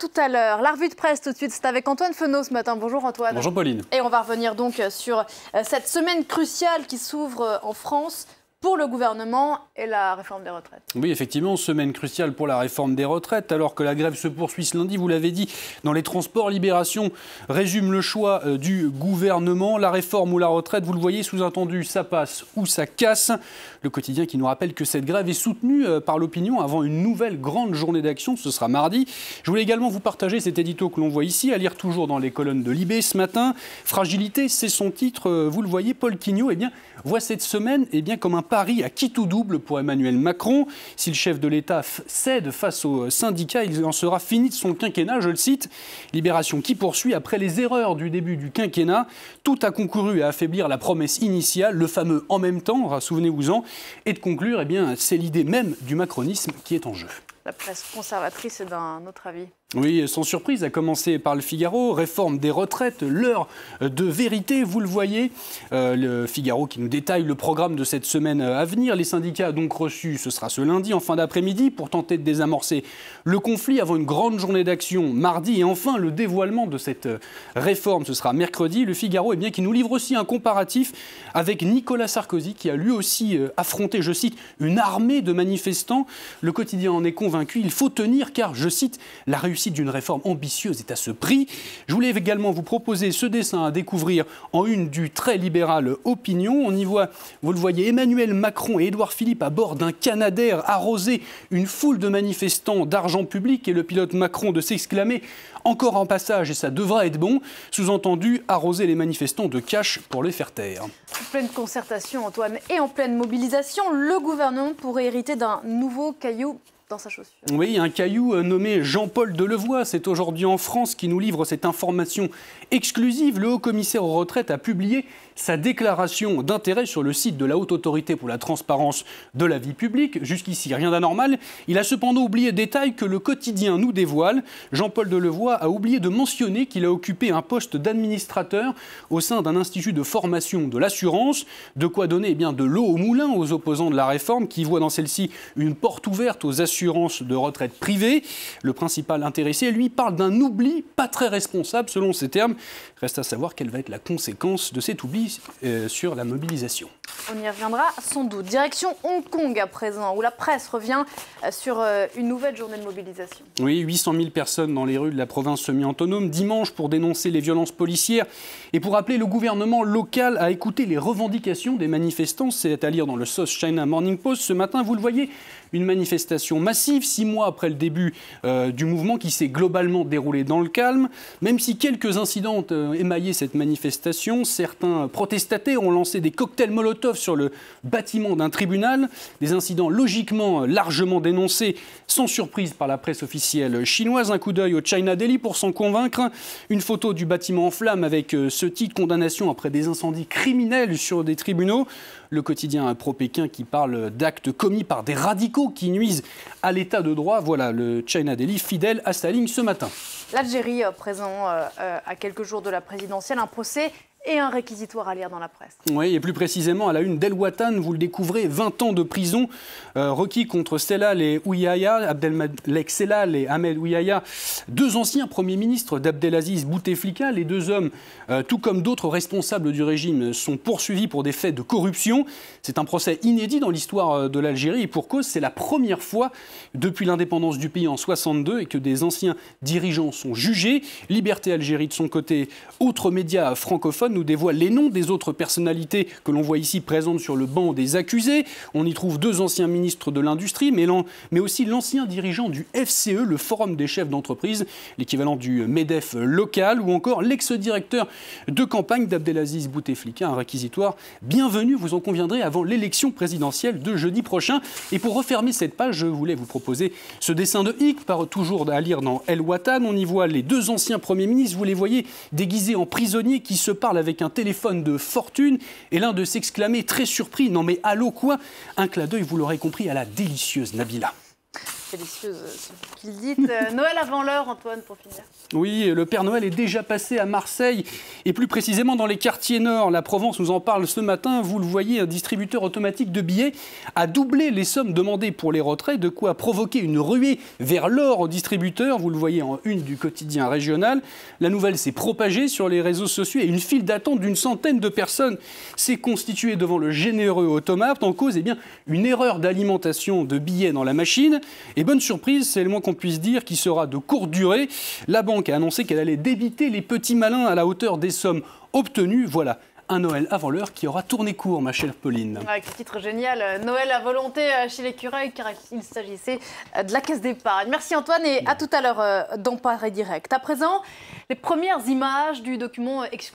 tout à l'heure. La revue de presse tout de suite, c'est avec Antoine Fenot ce matin. Bonjour Antoine. Bonjour Pauline. Et on va revenir donc euh, sur euh, cette semaine cruciale qui s'ouvre euh, en France pour le gouvernement et la réforme des retraites. Oui, effectivement, semaine cruciale pour la réforme des retraites, alors que la grève se poursuit ce lundi, vous l'avez dit, dans les transports, Libération résume le choix euh, du gouvernement, la réforme ou la retraite, vous le voyez sous-entendu, ça passe ou ça casse. Le quotidien qui nous rappelle que cette grève est soutenue euh, par l'opinion avant une nouvelle grande journée d'action, ce sera mardi. Je voulais également vous partager cet édito que l'on voit ici, à lire toujours dans les colonnes de Libé ce matin. Fragilité, c'est son titre, euh, vous le voyez, Paul Quignot, et eh bien, voit cette semaine et eh bien, comme un Paris à qui tout double pour Emmanuel Macron. Si le chef de l'État cède face aux syndicats, il en sera fini de son quinquennat, je le cite. Libération qui poursuit après les erreurs du début du quinquennat. Tout a concouru à affaiblir la promesse initiale, le fameux en même temps, souvenez-vous-en, et de conclure, eh c'est l'idée même du macronisme qui est en jeu la presse conservatrice est d'un autre avis. Oui, sans surprise, à commencer par le Figaro, réforme des retraites, l'heure de vérité, vous le voyez. Euh, le Figaro qui nous détaille le programme de cette semaine à venir. Les syndicats donc reçu, ce sera ce lundi, en fin d'après-midi, pour tenter de désamorcer le conflit avant une grande journée d'action mardi. Et enfin, le dévoilement de cette réforme, ce sera mercredi. Le Figaro, eh bien, qui nous livre aussi un comparatif avec Nicolas Sarkozy, qui a lui aussi euh, affronté, je cite, une armée de manifestants. Le quotidien en est convaincu il faut tenir car, je cite, la réussite d'une réforme ambitieuse est à ce prix. Je voulais également vous proposer ce dessin à découvrir en une du très libéral Opinion. On y voit, vous le voyez, Emmanuel Macron et Édouard Philippe à bord d'un Canadair arroser une foule de manifestants d'argent public et le pilote Macron de s'exclamer encore en passage et ça devra être bon, sous-entendu arroser les manifestants de cash pour les faire taire. En pleine concertation, Antoine, et en pleine mobilisation, le gouvernement pourrait hériter d'un nouveau caillou sa chaussure. Oui, un caillou euh, nommé Jean-Paul Delevoye. C'est aujourd'hui en France qui nous livre cette information exclusive. Le haut-commissaire aux retraites a publié sa déclaration d'intérêt sur le site de la Haute Autorité pour la transparence de la vie publique. Jusqu'ici, rien d'anormal. Il a cependant oublié détail que le quotidien nous dévoile. Jean-Paul Delevoye a oublié de mentionner qu'il a occupé un poste d'administrateur au sein d'un institut de formation de l'assurance. De quoi donner eh bien, de l'eau au moulin aux opposants de la réforme qui voient dans celle-ci une porte ouverte aux assurances de retraite privée. Le principal intéressé, lui, parle d'un oubli pas très responsable selon ses termes. Reste à savoir quelle va être la conséquence de cet oubli euh, sur la mobilisation. On y reviendra sans doute. Direction Hong Kong à présent, où la presse revient euh, sur euh, une nouvelle journée de mobilisation. Oui, 800 000 personnes dans les rues de la province semi-autonome dimanche pour dénoncer les violences policières et pour appeler le gouvernement local à écouter les revendications des manifestants. C'est à lire dans le South China Morning Post. Ce matin, vous le voyez, une manifestation massive, six mois après le début euh, du mouvement qui s'est globalement déroulé dans le calme. Même si quelques incidents ont euh, émaillé cette manifestation, certains protestataires ont lancé des cocktails Molotov sur le bâtiment d'un tribunal, des incidents logiquement euh, largement dénoncés, sans surprise par la presse officielle chinoise. Un coup d'œil au China Daily pour s'en convaincre. Une photo du bâtiment en flammes avec ce titre condamnation après des incendies criminels sur des tribunaux. Le quotidien pro-Pékin qui parle d'actes commis par des radicaux qui nuisent à l'état de droit. Voilà le China Daily fidèle à Staline ce matin. L'Algérie, euh, présent euh, euh, à quelques jours de la présidentielle, un procès et un réquisitoire à lire dans la presse. Oui, et plus précisément à la une d'El Watan, vous le découvrez, 20 ans de prison euh, requis contre Selal et Ouyaya, Abdelmalek Selal et Ahmed Ouyaya, deux anciens premiers ministres d'Abdelaziz Bouteflika. Les deux hommes, euh, tout comme d'autres responsables du régime, sont poursuivis pour des faits de corruption. C'est un procès inédit dans l'histoire euh, de l'Algérie et pour cause, c'est la première fois depuis l'indépendance du pays en 62 et que des anciens dirigeants sont jugés. Liberté Algérie de son côté, autres média francophones nous dévoile les noms des autres personnalités que l'on voit ici présentes sur le banc des accusés. On y trouve deux anciens ministres de l'Industrie, mais, aussi l'ancien dirigeant du FCE, le Forum des chefs d'entreprise, l'équivalent du MEDEF local, ou encore l'ex-directeur de campagne d'Abdelaziz Bouteflika, un réquisitoire bienvenu, vous en conviendrez, avant l'élection présidentielle de jeudi prochain. Et pour refermer cette page, je voulais vous proposer ce dessin de Hick, par, toujours à lire dans El Watan. On y voit les deux anciens premiers ministres, vous les voyez déguisés en prisonniers qui se parlent avec un téléphone de fortune et l'un de s'exclamer très surpris Non mais allô quoi Un clin d'œil, vous l'aurez compris, à la délicieuse Nabila. Euh, qu'il dit. Euh, Noël avant l'heure, Antoine, pour finir. Oui, euh, le Père Noël est déjà passé à Marseille et plus précisément dans les quartiers nord. La Provence nous en parle ce matin. Vous le voyez, un distributeur automatique de billets a doublé les sommes demandées pour les retraits, de quoi provoquer une ruée vers l'or au distributeur. Vous le voyez en une du quotidien régional. La nouvelle s'est propagée sur les réseaux sociaux et une file d'attente d'une centaine de personnes s'est constituée devant le généreux automate en cause d'une eh bien, une erreur d'alimentation de billets dans la machine. Et bonne surprise, c'est le moins qu'on puisse dire, qui sera de courte durée. La banque a annoncé qu'elle allait débiter les petits malins à la hauteur des sommes obtenues. Voilà, un Noël avant l'heure qui aura tourné court, ma chère Pauline. Avec ah, titre génial, Noël à volonté euh, chez l'écureuil, car il s'agissait euh, de la caisse d'épargne. Merci Antoine et à tout à l'heure euh, dans Paris Direct. À présent, les premières images du document